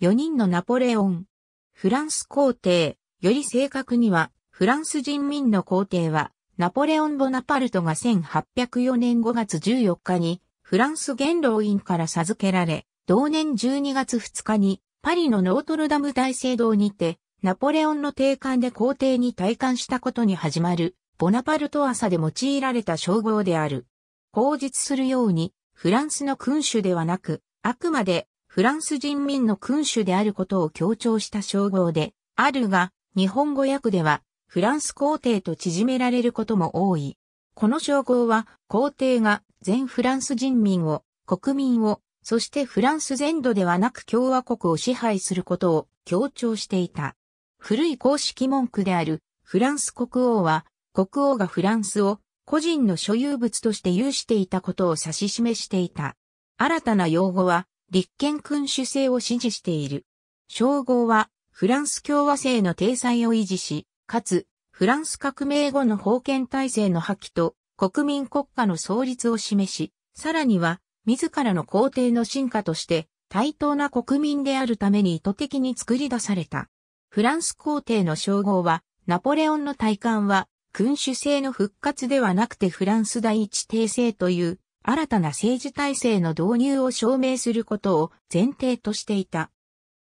4人のナポレオン。フランス皇帝、より正確には、フランス人民の皇帝は、ナポレオン・ボナパルトが1804年5月14日に、フランス元老院から授けられ、同年12月2日に、パリのノートルダム大聖堂にて、ナポレオンの定冠で皇帝に退官したことに始まる、ボナパルト朝で用いられた称号である。口実するように、フランスの君主ではなく、あくまでフランス人民の君主であることを強調した称号で、あるが、日本語訳では、フランス皇帝と縮められることも多い。この称号は、皇帝が全フランス人民を、国民を、そしてフランス全土ではなく共和国を支配することを強調していた。古い公式文句であるフランス国王は、国王がフランスを個人の所有物として有していたことを指し示していた。新たな用語は、立憲君主制を支持している。称号は、フランス共和制の体裁を維持し、かつ、フランス革命後の封建体制の破棄と国民国家の創立を示し、さらには、自らの皇帝の進化として、対等な国民であるために意図的に作り出された。フランス皇帝の称号は、ナポレオンの体感は、君主制の復活ではなくてフランス第一帝制という新たな政治体制の導入を証明することを前提としていた。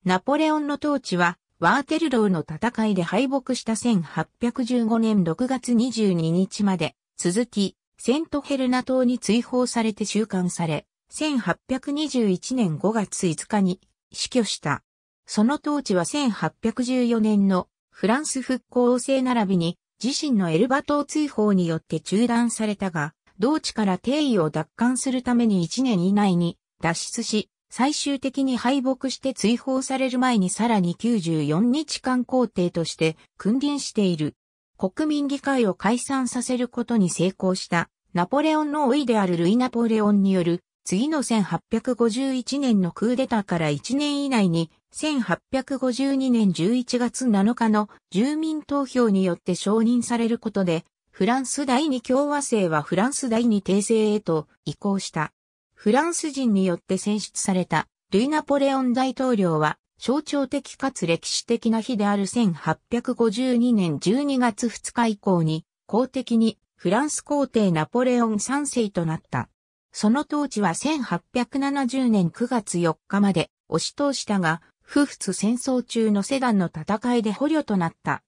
ナポレオンの統治は、ワーテルローの戦いで敗北した1815年6月22日まで、続き、セントヘルナ島に追放されて収監され、1821年5月5日に死去した。その統治は1814年のフランス復興王政並びに自身のエルバ島追放によって中断されたが、同地から定位を奪還するために1年以内に脱出し、最終的に敗北して追放される前にさらに94日間皇帝として君臨している。国民議会を解散させることに成功したナポレオンの老いであるルイ・ナポレオンによる次の1851年のクーデターから1年以内に1852年11月7日の住民投票によって承認されることでフランス第二共和制はフランス第二帝制へと移行した。フランス人によって選出されたルイ・ナポレオン大統領は象徴的かつ歴史的な日である1852年12月2日以降に公的にフランス皇帝ナポレオン3世となった。その当時は1870年9月4日まで押し通したが、夫婦戦争中のセダンの戦いで捕虜となった。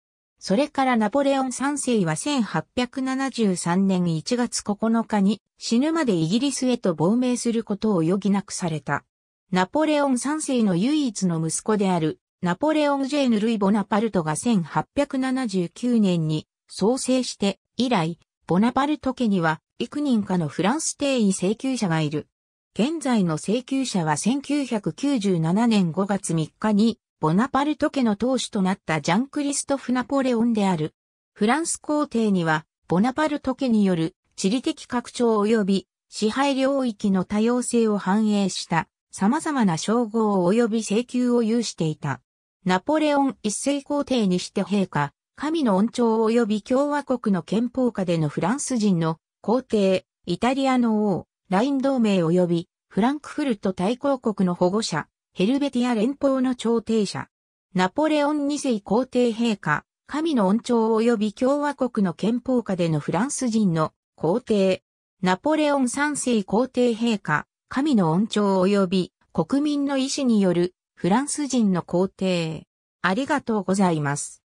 それからナポレオン3世は1873年1月9日に死ぬまでイギリスへと亡命することを余儀なくされた。ナポレオン3世の唯一の息子であるナポレオン・ジェーヌ・ルイ・ボナパルトが1879年に創生して以来、ボナパルト家には幾人かのフランス定位請求者がいる。現在の請求者は1997年5月3日にボナパルト家の当主となったジャン・クリストフ・ナポレオンである。フランス皇帝には、ボナパルト家による地理的拡張及び支配領域の多様性を反映した様々な称号及び請求を有していた。ナポレオン一世皇帝にして陛下、神の恩寵及び共和国の憲法下でのフランス人の皇帝、イタリアの王、ライン同盟及びフランクフルト大公国の保護者、ヘルベティア連邦の調停者。ナポレオン2世皇帝陛下、神の恩寵及び共和国の憲法下でのフランス人の皇帝。ナポレオン3世皇帝陛下、神の恩寵及び国民の意志によるフランス人の皇帝。ありがとうございます。